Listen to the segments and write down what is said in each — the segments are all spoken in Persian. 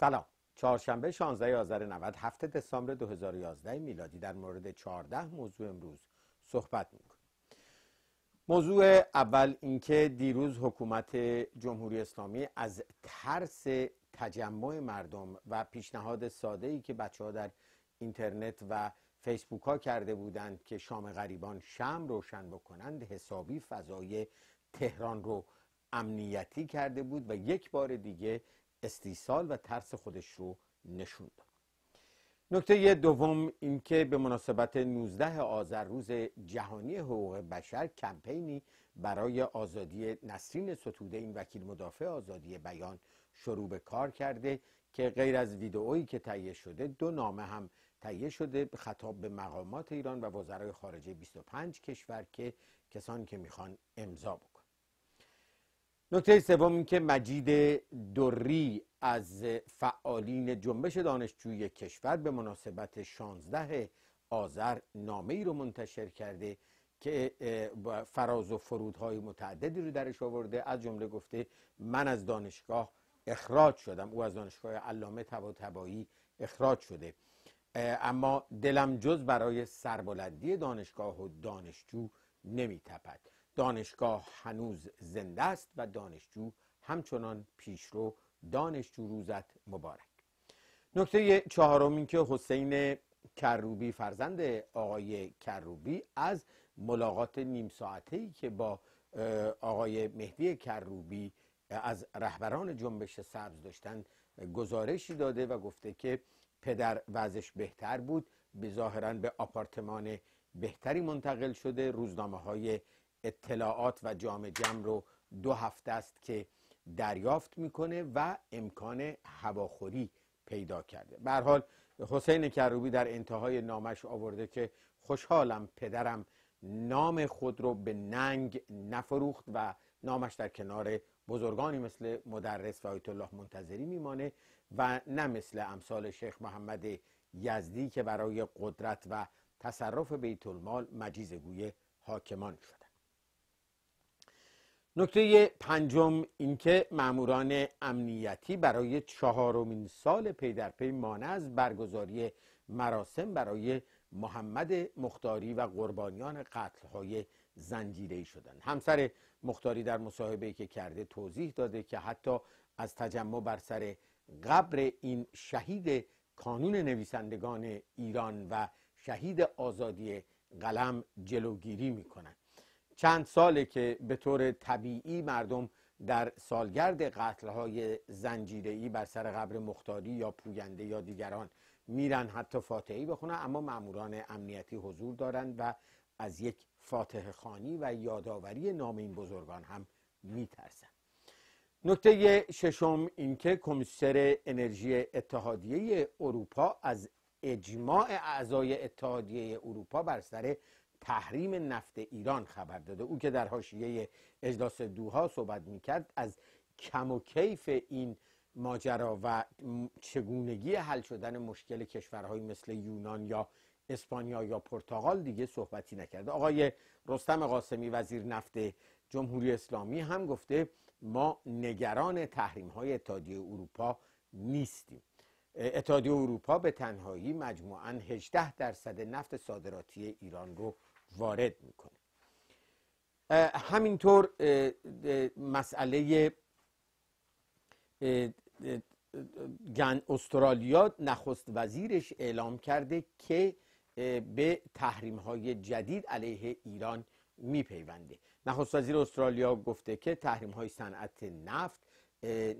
سلام چهارشنبه 16 آذر 90 هفته دسامبر 2011 میلادی در مورد 14 موضوع امروز صحبت میکنیم موضوع اول اینکه دیروز حکومت جمهوری اسلامی از ترس تجمع مردم و پیشنهاد ساده ای که بچه ها در اینترنت و فیسبوک ها کرده بودند که شام غریبان شم روشن بکنند حسابی فضای تهران رو امنیتی کرده بود و یک بار دیگه استیصال و ترس خودش رو نشون داد نکته دوم اینکه به مناسبت 19 آذر روز جهانی حقوق بشر کمپینی برای آزادی نسرین ستوده این وکیل مدافع آزادی بیان شروع به کار کرده که غیر از ویدئویی که تهیه شده دو نامه هم تهیه شده خطاب به مقامات ایران و وزرای خارجه 25 کشور که کسانی که میخوان امضا بکنند. نکته سوم این که مجید دوری از فعالین جنبش دانشجوی کشور به مناسبت 16 آذر نامه ای رو منتشر کرده که فراز و فرودهای متعددی رو درش آورده از جمله گفته من از دانشگاه اخراج شدم او از دانشگاه علامه طباطبایی اخراج شده اما دلم جز برای سربلندی دانشگاه و دانشجو نمیتپد دانشگاه هنوز زنده است و دانشجو همچنان پیشرو دانشجو روزت مبارک نکته چهارم این که حسین کروبی فرزند آقای کروبی از ملاقات نیم ساعته ای که با آقای مهدی کروبی از رهبران جنبش سبز داشتن گزارشی داده و گفته که پدر وضعش بهتر بود به ظاهرا به آپارتمان بهتری منتقل شده روزنامه های اطلاعات و جام جم رو دو هفته است که دریافت میکنه و امکان هواخوری پیدا کرده به حال حسین کروبی در انتهای نامش آورده که خوشحالم پدرم نام خود رو به ننگ نفروخت و نامش در کنار بزرگانی مثل مدرس و آیت الله منتظری میمانه و نه مثل امثال شیخ محمد یزدی که برای قدرت و تصرف بیت المال مجیزگوی حاکمان شده نکته پنجم اینکه ماموران امنیتی برای چهارمین سال پی در پی مانع از برگزاری مراسم برای محمد مختاری و قربانیان قتلهای زنجیره‌ای شدند. همسر مختاری در مصاحبه که کرده توضیح داده که حتی از تجمع بر سر قبر این شهید کانون نویسندگان ایران و شهید آزادی قلم جلوگیری میکنند چند ساله که به طور طبیعی مردم در سالگرد قتلهای زنجیره‌ای بر سر قبر مختاری یا پوینده یا دیگران میرن حتی فاتحی بخونن اما ماموران امنیتی حضور دارند و از یک فاتح خانی و یادآوری نام این بزرگان هم میترسن نکته ششم اینکه کمیسر انرژی اتحادیه اروپا از اجماع اعضای اتحادیه اروپا بر سر تحریم نفت ایران خبر داده او که در حاشیه اجلاس دوها صحبت میکرد از کم و کیف این ماجرا و چگونگی حل شدن مشکل کشورهای مثل یونان یا اسپانیا یا پرتغال دیگه صحبتی نکرده آقای رستم قاسمی وزیر نفت جمهوری اسلامی هم گفته ما نگران تحریم های اتحادیه اروپا نیستیم اتحادیه اروپا به تنهایی مجموعاً 18 درصد نفت صادراتی ایران رو وارد میکنه همینطور مسئله گن استرالیا نخست وزیرش اعلام کرده که به تحریم های جدید علیه ایران میپیونده نخست وزیر استرالیا گفته که تحریم های صنعت نفت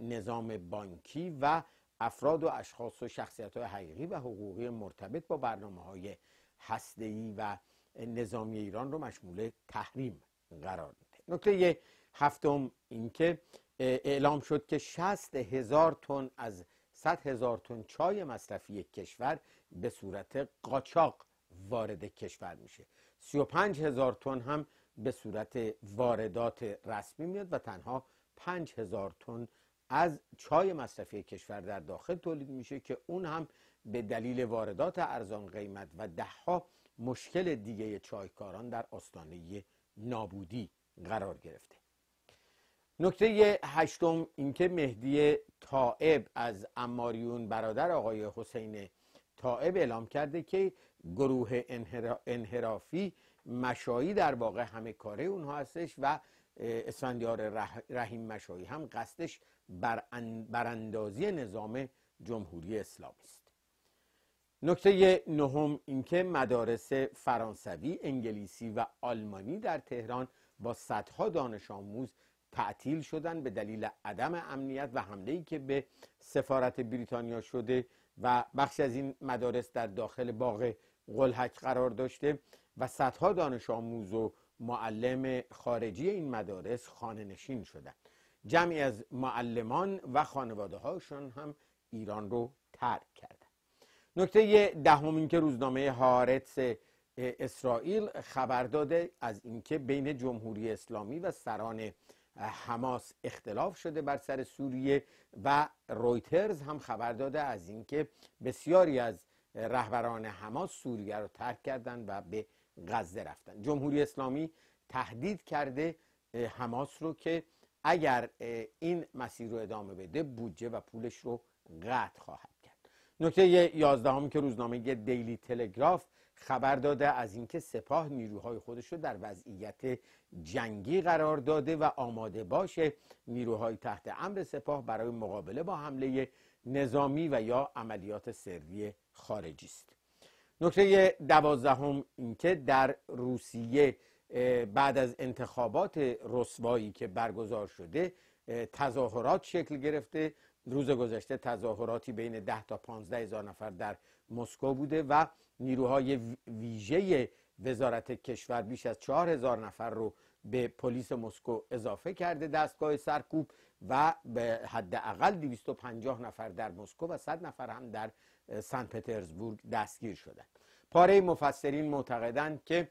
نظام بانکی و افراد و اشخاص و شخصیت های حقیقی و حقوقی مرتبط با برنامه های هسته‌ای و نظامی ایران رو مشمول تحریم قرار میده نکته هفتم اینکه اعلام شد که 60 هزار تن از 100 هزار تن چای مصرفی کشور به صورت قاچاق وارد کشور میشه 35 هزار تن هم به صورت واردات رسمی میاد و تنها 5 هزار تن از چای مصرفی کشور در داخل تولید میشه که اون هم به دلیل واردات ارزان قیمت و دهها مشکل دیگه چایکاران در آستانه نابودی قرار گرفته نکته هشتم اینکه مهدی طائب از اماریون برادر آقای حسین طائب اعلام کرده که گروه انحرافی مشایی در واقع همه کاره اونها هستش و اسفندیار رحیم مشایی هم قصدش براندازی نظام جمهوری اسلامی است نکته نهم اینکه مدارس فرانسوی، انگلیسی و آلمانی در تهران با صدها دانش آموز تعطیل شدن به دلیل عدم امنیت و حمله ای که به سفارت بریتانیا شده و بخشی از این مدارس در داخل باغ قلحک قرار داشته و صدها دانش آموز و معلم خارجی این مدارس خانه نشین شدن جمعی از معلمان و خانواده هاشون هم ایران رو ترک کردند. نکته دهم این که روزنامه هارتس اسرائیل خبر داده از اینکه بین جمهوری اسلامی و سران حماس اختلاف شده بر سر سوریه و رویترز هم خبر داده از اینکه بسیاری از رهبران حماس سوریه رو ترک کردند و به غزه رفتن جمهوری اسلامی تهدید کرده حماس رو که اگر این مسیر رو ادامه بده بودجه و پولش رو قطع خواهد کرد نکته یازدهم که روزنامه دیلی تلگراف خبر داده از اینکه سپاه نیروهای خودش رو در وضعیت جنگی قرار داده و آماده باشه نیروهای تحت امر سپاه برای مقابله با حمله نظامی و یا عملیات سری خارجی است نکته دوازدهم اینکه در روسیه بعد از انتخابات رسوایی که برگزار شده تظاهرات شکل گرفته روز گذشته تظاهراتی بین 10 تا 15 هزار نفر در مسکو بوده و نیروهای ویژه وزارت کشور بیش از 4 هزار نفر رو به پلیس مسکو اضافه کرده دستگاه سرکوب و به حداقل 250 نفر در مسکو و 100 نفر هم در سن پترزبورگ دستگیر شدند پاره مفسرین معتقدند که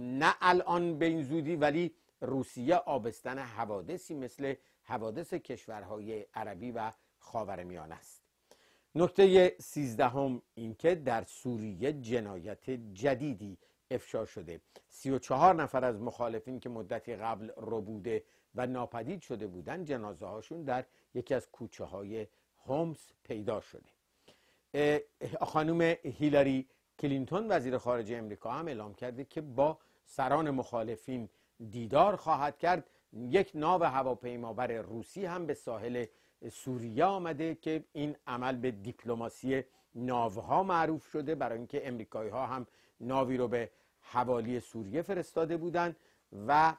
نه الان به این زودی ولی روسیه آبستن حوادثی مثل حوادث کشورهای عربی و خاورمیانه است نکته سیزدهم اینکه در سوریه جنایت جدیدی افشا شده 34 نفر از مخالفین که مدتی قبل ربوده و ناپدید شده بودند جنازه هاشون در یکی از کوچه های هومس پیدا شده خانم هیلاری کلینتون وزیر خارجه امریکا هم اعلام کرده که با سران مخالفین دیدار خواهد کرد یک ناو هواپیمابر روسی هم به ساحل سوریه آمده که این عمل به دیپلماسی ناوها معروف شده برای اینکه امریکایی ها هم ناوی رو به حوالی سوریه فرستاده بودند و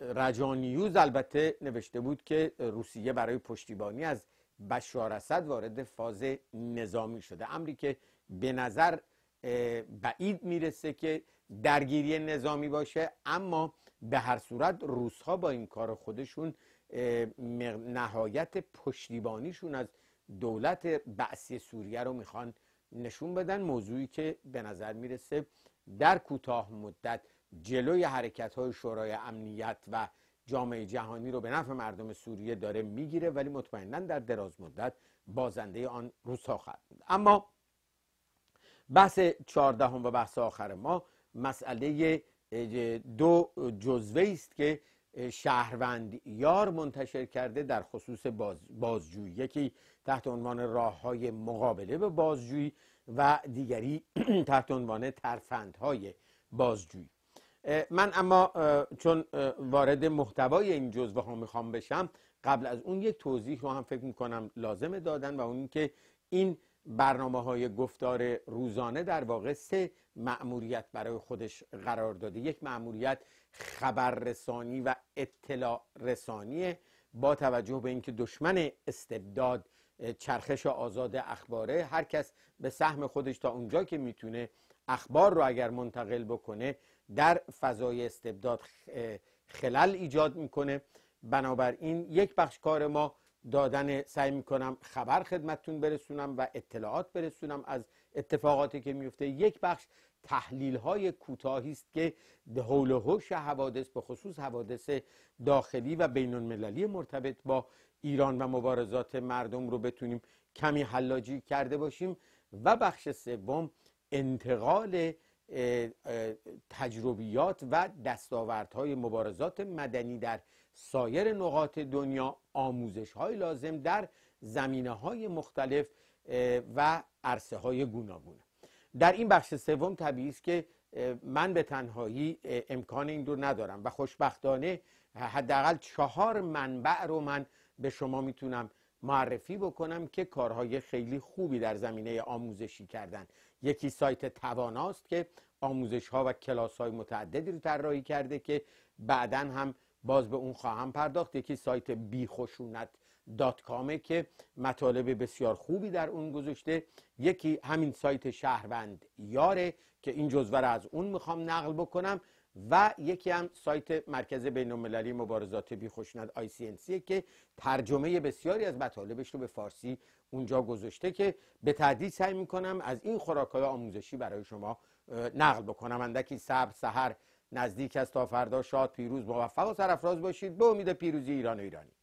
رجانیوز البته نوشته بود که روسیه برای پشتیبانی از بشار اسد وارد فاز نظامی شده امری که به نظر بعید میرسه که درگیری نظامی باشه اما به هر صورت روس ها با این کار خودشون نهایت پشتیبانیشون از دولت بعثی سوریه رو میخوان نشون بدن موضوعی که به نظر میرسه در کوتاه مدت جلوی حرکت های شورای امنیت و جامعه جهانی رو به نفع مردم سوریه داره میگیره ولی مطمئنا در دراز مدت بازنده آن روسا خواهد بود اما بحث چهاردهم و بحث آخر ما مسئله دو جزوه است که شهروند یار منتشر کرده در خصوص باز بازجویی یکی تحت عنوان راه های مقابله به بازجویی و دیگری تحت عنوان ترفندهای بازجویی من اما چون وارد محتوای این جزوه ها میخوام بشم قبل از اون یک توضیح رو هم فکر میکنم لازمه دادن و اون که این برنامه های گفتار روزانه در واقع سه معموریت برای خودش قرار داده یک معموریت خبررسانی و اطلاع رسانی با توجه به اینکه دشمن استبداد چرخش آزاد اخباره هر کس به سهم خودش تا اونجا که میتونه اخبار رو اگر منتقل بکنه در فضای استبداد خلل ایجاد میکنه بنابراین یک بخش کار ما دادن سعی میکنم خبر خدمتتون برسونم و اطلاعات برسونم از اتفاقاتی که میفته یک بخش تحلیل های کوتاهی است که حول و حوش حوادث به خصوص حوادث داخلی و بین المللی مرتبط با ایران و مبارزات مردم رو بتونیم کمی حلاجی کرده باشیم و بخش سوم انتقال تجربیات و دستاوردهای مبارزات مدنی در سایر نقاط دنیا آموزش های لازم در زمینه های مختلف و عرصه های گوناگون در این بخش سوم طبیعی است که من به تنهایی امکان این رو ندارم و خوشبختانه حداقل چهار منبع رو من به شما میتونم معرفی بکنم که کارهای خیلی خوبی در زمینه آموزشی کردن یکی سایت تواناست که آموزش ها و کلاس های متعددی رو طراحی کرده که بعدا هم باز به اون خواهم پرداخت یکی سایت بیخشونت دات کامه که مطالب بسیار خوبی در اون گذاشته یکی همین سایت شهروند یاره که این جزوه از اون میخوام نقل بکنم و یکی هم سایت مرکز بین المللی مبارزات بیخشونت ICNC که ترجمه بسیاری از مطالبش رو به فارسی اونجا گذاشته که به تعدید سعی میکنم از این خوراکای آموزشی برای شما نقل بکنم اندکی صبر سحر نزدیک است تا فردا شاد پیروز موفق و سرفراز باشید به امید پیروزی ایران و ایرانی